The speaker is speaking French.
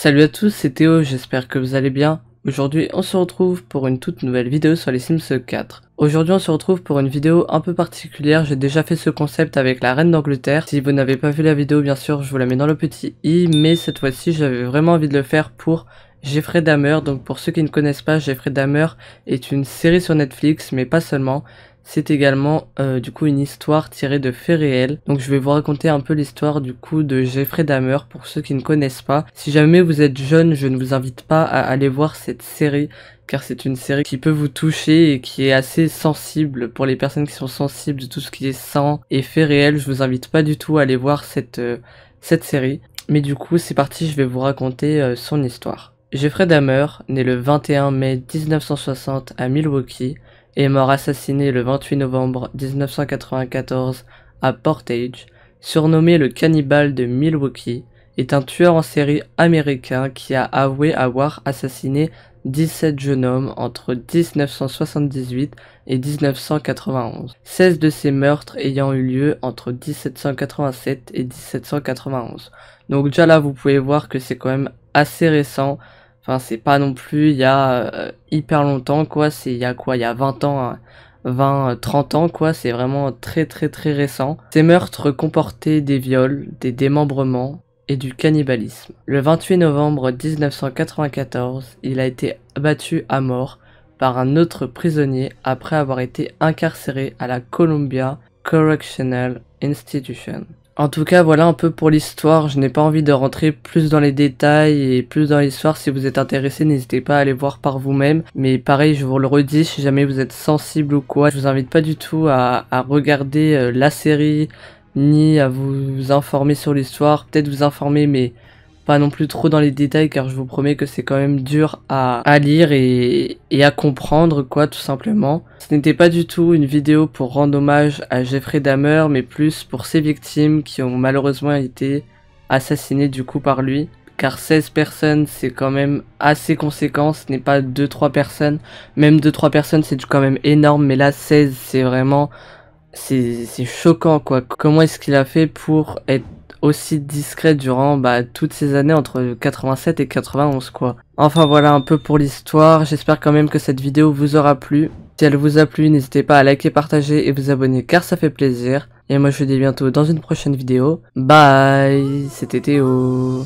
Salut à tous, c'est Théo, j'espère que vous allez bien. Aujourd'hui, on se retrouve pour une toute nouvelle vidéo sur les Sims 4. Aujourd'hui, on se retrouve pour une vidéo un peu particulière. J'ai déjà fait ce concept avec la reine d'Angleterre. Si vous n'avez pas vu la vidéo, bien sûr, je vous la mets dans le petit i, mais cette fois-ci, j'avais vraiment envie de le faire pour Jeffrey Dahmer. Donc pour ceux qui ne connaissent pas, Jeffrey Dahmer est une série sur Netflix, mais pas seulement c'est également euh, du coup une histoire tirée de faits réels. Donc je vais vous raconter un peu l'histoire du coup de Jeffrey Dahmer pour ceux qui ne connaissent pas. Si jamais vous êtes jeune, je ne vous invite pas à aller voir cette série car c'est une série qui peut vous toucher et qui est assez sensible pour les personnes qui sont sensibles de tout ce qui est sang et faits réels. Je vous invite pas du tout à aller voir cette, euh, cette série. Mais du coup, c'est parti, je vais vous raconter euh, son histoire. Jeffrey Dahmer, né le 21 mai 1960 à Milwaukee, est mort assassiné le 28 novembre 1994 à Portage, surnommé le cannibale de Milwaukee, est un tueur en série américain qui a avoué avoir assassiné 17 jeunes hommes entre 1978 et 1991, 16 de ces meurtres ayant eu lieu entre 1787 et 1791. Donc déjà là vous pouvez voir que c'est quand même assez récent Enfin, c'est pas non plus il y a euh, hyper longtemps, quoi. C'est il y a quoi Il y a 20 ans, 20, hein. 30 euh, ans, quoi. C'est vraiment très, très, très récent. Ces meurtres comportaient des viols, des démembrements et du cannibalisme. Le 28 novembre 1994, il a été abattu à mort par un autre prisonnier après avoir été incarcéré à la Columbia Correctional Institution. En tout cas, voilà un peu pour l'histoire. Je n'ai pas envie de rentrer plus dans les détails et plus dans l'histoire. Si vous êtes intéressé, n'hésitez pas à aller voir par vous-même. Mais pareil, je vous le redis, si jamais vous êtes sensible ou quoi, je vous invite pas du tout à, à regarder euh, la série ni à vous informer sur l'histoire. Peut-être vous informer, mais pas non plus trop dans les détails car je vous promets que c'est quand même dur à, lire et, et, à comprendre quoi tout simplement. Ce n'était pas du tout une vidéo pour rendre hommage à Jeffrey Dahmer mais plus pour ses victimes qui ont malheureusement été assassinées du coup par lui. Car 16 personnes c'est quand même assez conséquent, ce n'est pas 2-3 personnes. Même 2-3 personnes c'est quand même énorme mais là 16 c'est vraiment... C'est choquant quoi. Comment est-ce qu'il a fait pour être aussi discret durant bah, toutes ces années entre 87 et 91 quoi. Enfin voilà un peu pour l'histoire, j'espère quand même que cette vidéo vous aura plu. Si elle vous a plu, n'hésitez pas à liker, partager et vous abonner car ça fait plaisir. Et moi je vous dis bientôt dans une prochaine vidéo. Bye, c'était Théo.